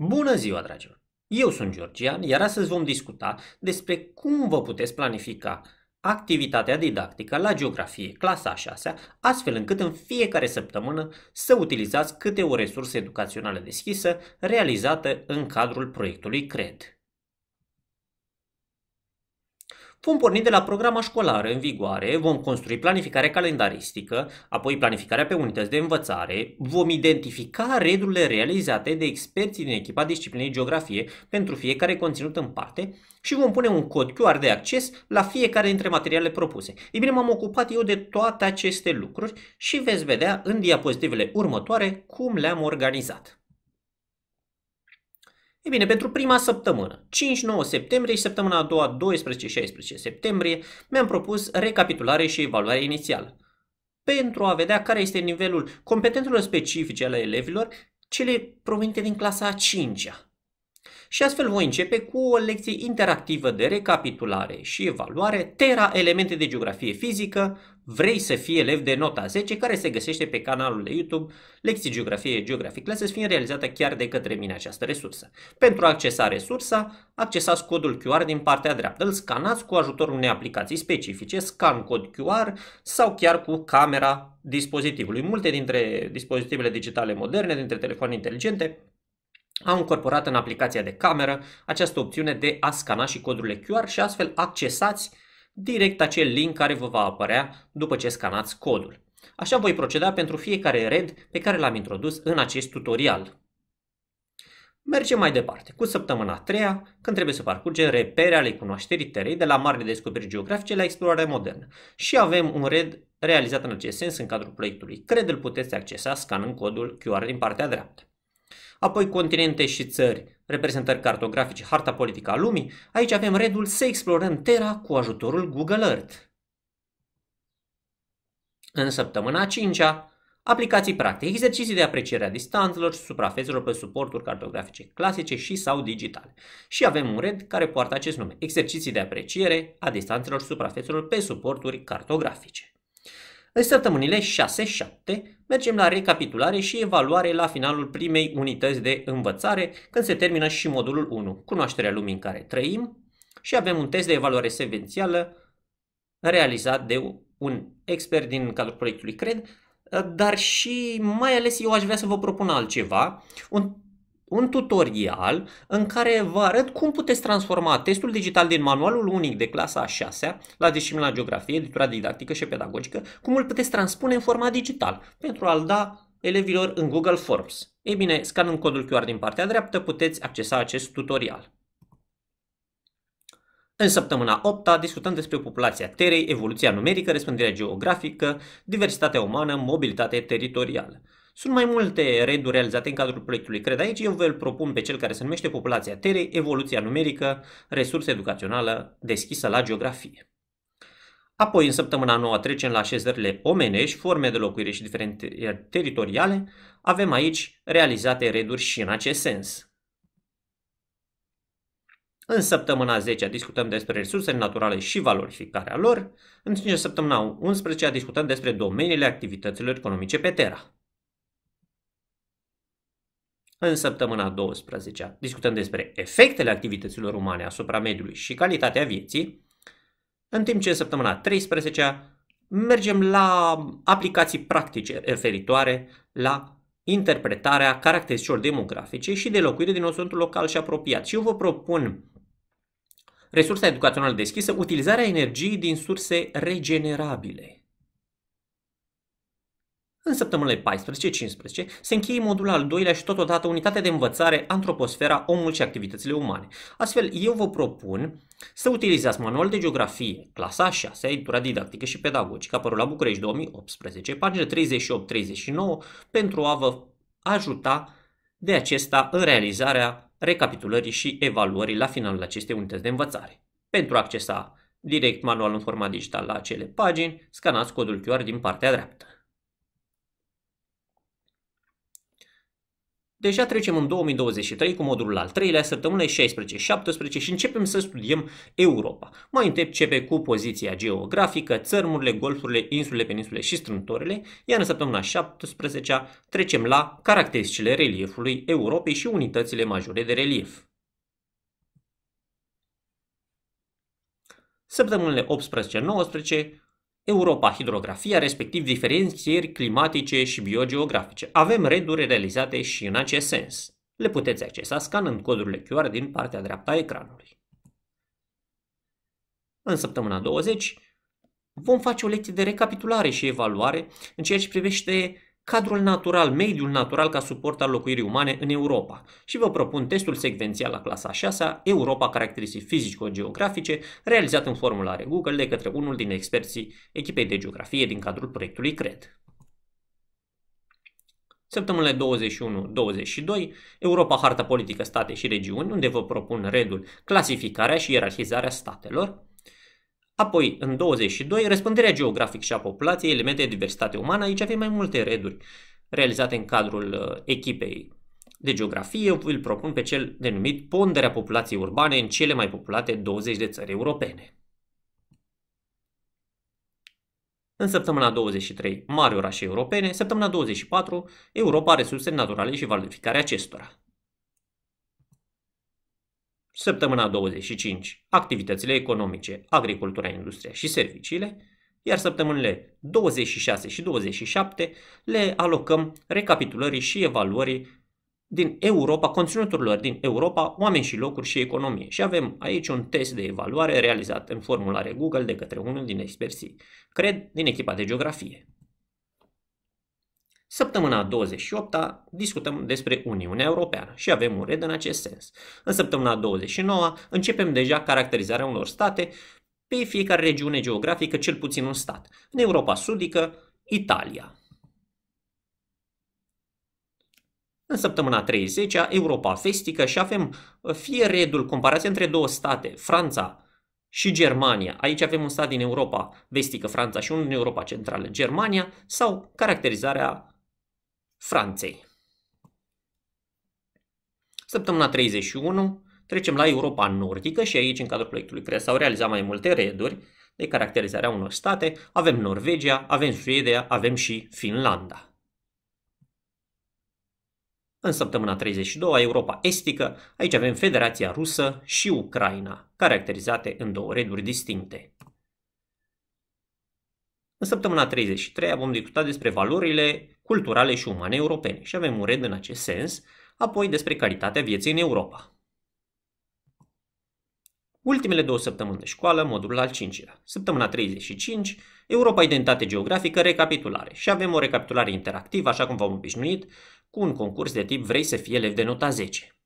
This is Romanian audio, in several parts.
Bună ziua, dragilor! Eu sunt Georgian, iar astăzi vom discuta despre cum vă puteți planifica activitatea didactică la geografie, clasa a 6 astfel încât în fiecare săptămână să utilizați câte o resursă educațională deschisă realizată în cadrul proiectului CRED. Vom porni de la programa școlară în vigoare, vom construi planificarea calendaristică, apoi planificarea pe unități de învățare, vom identifica redurile realizate de experții din echipa disciplinei geografie pentru fiecare conținut în parte și vom pune un cod QR de acces la fiecare dintre materialele propuse. Ei bine, m-am ocupat eu de toate aceste lucruri și veți vedea în diapozitivele următoare cum le-am organizat. E bine, pentru prima săptămână, 5-9 septembrie și săptămâna a doua, 12-16 septembrie, mi-am propus recapitulare și evaluare inițială. Pentru a vedea care este nivelul competențelor specifice ale elevilor, cele provenite din clasa a 5-a, și astfel voi începe cu o lecție interactivă de recapitulare și evaluare Terra Elemente de Geografie Fizică, Vrei să fii elev de nota 10, care se găsește pe canalul de YouTube Lecții Geografie Geographic Classes, fiind realizată chiar de către mine această resursă. Pentru a accesa resursa, accesați codul QR din partea dreaptă, îl scanați cu ajutorul unei aplicații specifice, scan cod QR sau chiar cu camera dispozitivului. Multe dintre dispozitivele digitale moderne, dintre telefoane inteligente, au încorporat în aplicația de cameră această opțiune de a scana și codurile QR și astfel accesați direct acel link care vă va apărea după ce scanați codul. Așa voi proceda pentru fiecare red pe care l-am introdus în acest tutorial. Mergem mai departe, cu săptămâna a treia, când trebuie să parcurgem repere ale cunoașterii terei de la marile descoperiri geografice la explorare modernă. Și avem un red realizat în acest sens în cadrul proiectului. Cred îl puteți accesa scanând codul QR din partea dreaptă apoi continente și țări, reprezentări cartografice, harta politică a lumii, aici avem redul să explorăm Terra cu ajutorul Google Earth. În săptămâna a cincea, aplicații practice, exerciții de apreciere a distanțelor și suprafețelor pe suporturi cartografice clasice și sau digitale. Și avem un red care poartă acest nume, exerciții de apreciere a distanțelor și suprafețelor pe suporturi cartografice. În săptămânile 6-7 mergem la recapitulare și evaluare la finalul primei unități de învățare, când se termină și modulul 1, cunoașterea lumii în care trăim, și avem un test de evaluare sevențială realizat de un expert din cadrul proiectului CRED, dar și mai ales eu aș vrea să vă propun altceva, un un tutorial în care vă arăt cum puteți transforma testul digital din manualul unic de clasa a 6 la disciplina geografie, editura didactică și pedagogică, cum îl puteți transpune în format digital pentru a-l da elevilor în Google Forms. Ei bine, scanând codul QR din partea dreaptă, puteți accesa acest tutorial. În săptămâna 8 -a, discutăm despre populația Terei, evoluția numerică, răspândirea geografică, diversitatea umană, mobilitate teritorială. Sunt mai multe reduri realizate în cadrul proiectului CRED. Aici eu vă îl propun pe cel care se numește Populația Terei, Evoluția numerică, resurse educațională deschisă la geografie. Apoi, în săptămâna nouă, trecem la așezările omenești, forme de locuire și diferite teritoriale. Avem aici realizate reduri și în acest sens. În săptămâna 10 discutăm despre resursele naturale și valorificarea lor, în săptămâna 11 discutăm despre domeniile activităților economice pe Terra. În săptămâna 12 discutăm despre efectele activităților umane asupra mediului și calitatea vieții, în timp ce în săptămâna 13 mergem la aplicații practice referitoare la interpretarea caracteristicilor demografice și de locuire din osuntul local și apropiat. Și eu vă propun resursa educațională deschisă, utilizarea energiei din surse regenerabile. În săptămânile 14-15 se încheie modul al doilea și totodată unitatea de învățare Antroposfera, omul și activitățile umane. Astfel, eu vă propun să utilizați manual de geografie, clasa 6, editura didactică și pedagogică, apărut la București 2018, pagina 38-39, pentru a vă ajuta de acesta în realizarea recapitulării și evaluării la finalul acestei unități de învățare. Pentru a accesa direct manualul în format digital la acele pagini, scanați codul QR din partea dreaptă. Deja deci trecem în 2023 cu modulul al treilea, săptămâna 16-17 și începem să studiem Europa. Mai întâi începe cu poziția geografică, țărmurile, golfurile, insulele, peninsulele și strântorile, iar în săptămâna 17 trecem la caracteristicile reliefului Europei și unitățile majore de relief. Săptămânile 18-19 Europa hidrografia, respectiv diferențieri climatice și biogeografice. Avem reduri realizate și în acest sens. Le puteți accesa scanând codurile QR din partea dreaptă a ecranului. În săptămâna 20 vom face o lecție de recapitulare și evaluare în ceea ce privește cadrul natural, mediul natural ca suport al locuirii umane în Europa și vă propun testul secvențial la clasa 6 Europa caracteristici fizico-geografice, realizat în formulare Google de către unul din experții echipei de geografie din cadrul proiectului CRED. Săptămânile 21-22, Europa Harta Politică State și Regiuni, unde vă propun redul clasificarea și ierarhizarea statelor, Apoi, în 22, răspândirea geografică și a populației, elemente de diversitate umană, aici avem mai multe reduri realizate în cadrul uh, echipei de geografie, eu îl propun pe cel denumit ponderea populației urbane în cele mai populate 20 de țări europene. În săptămâna 23, mari orașe europene, săptămâna 24, Europa, resurse naturale și valorificarea acestora. Săptămâna 25, activitățile economice, agricultura, industria și serviciile, iar săptămânile 26 și 27 le alocăm recapitulării și evaluării din Europa, conținuturilor din Europa, oameni și locuri și economie. Și avem aici un test de evaluare realizat în formulare Google de către unul din experții, cred, din echipa de geografie. Săptămâna 28 discutăm despre Uniunea Europeană și avem un red în acest sens. În săptămâna 29 începem deja caracterizarea unor state pe fiecare regiune geografică, cel puțin un stat. În Europa Sudică, Italia. În săptămâna 30 Europa Festică și avem uh, fie redul comparație între două state, Franța și Germania. Aici avem un stat din Europa Vestică, Franța și unul din Europa Centrală, Germania, sau caracterizarea Franței. Săptămâna 31 trecem la Europa Nordică și aici, în cadrul proiectului CREA, s-au realizat mai multe reduri de caracterizarea unor state. Avem Norvegia, avem Suedia, avem și Finlanda. În săptămâna 32 a Europa Estică, aici avem Federația Rusă și Ucraina, caracterizate în două reduri distincte. În săptămâna 33 vom discuta despre valorile culturale și umane europene și avem un red în acest sens, apoi despre calitatea vieții în Europa. Ultimele două săptămâni de școală, modulul al 5-lea. Săptămâna 35, Europa Identitate Geografică, recapitulare. Și avem o recapitulare interactivă, așa cum v-am obișnuit, cu un concurs de tip Vrei să fii elev de nota 10.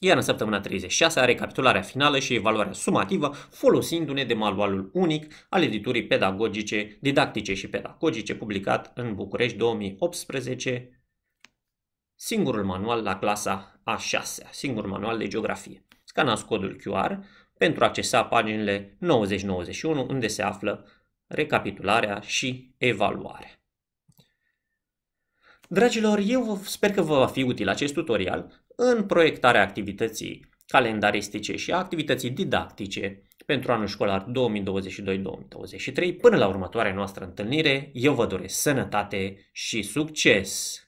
Iar în săptămâna 36 are capitularea finală și evaluarea sumativă folosindu-ne de manualul unic al editurii pedagogice, didactice și pedagogice publicat în București 2018, singurul manual la clasa A6, singurul manual de geografie. Scanați codul QR pentru a accesa paginile 90-91 unde se află recapitularea și evaluarea. Dragilor, eu sper că vă va fi util acest tutorial în proiectarea activității calendaristice și a activității didactice pentru anul școlar 2022-2023. Până la următoarea noastră întâlnire, eu vă doresc sănătate și succes!